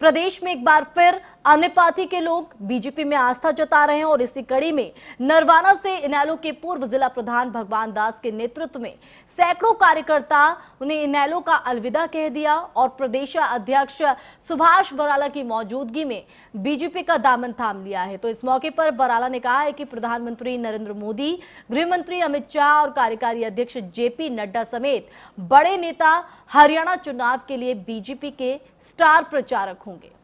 प्रदेश में एक बार फिर अन्य पार्टी के लोग बीजेपी में आस्था जता रहे हैं और इसी कड़ी में नरवाना से इनैलो के पूर्व जिला प्रधान भगवान दास के नेतृत्व में सैकड़ों कार्यकर्ता उन्हें इनैलो का अलविदा कह दिया और प्रदेश अध्यक्ष सुभाष बराला की मौजूदगी में बीजेपी का दामन थाम लिया है तो इस मौके पर बराला ने कहा है कि प्रधानमंत्री नरेंद्र मोदी गृहमंत्री अमित शाह और कार्यकारी अध्यक्ष जेपी नड्डा समेत बड़े नेता हरियाणा चुनाव के लिए बीजेपी के स्टार प्रचारक होंगे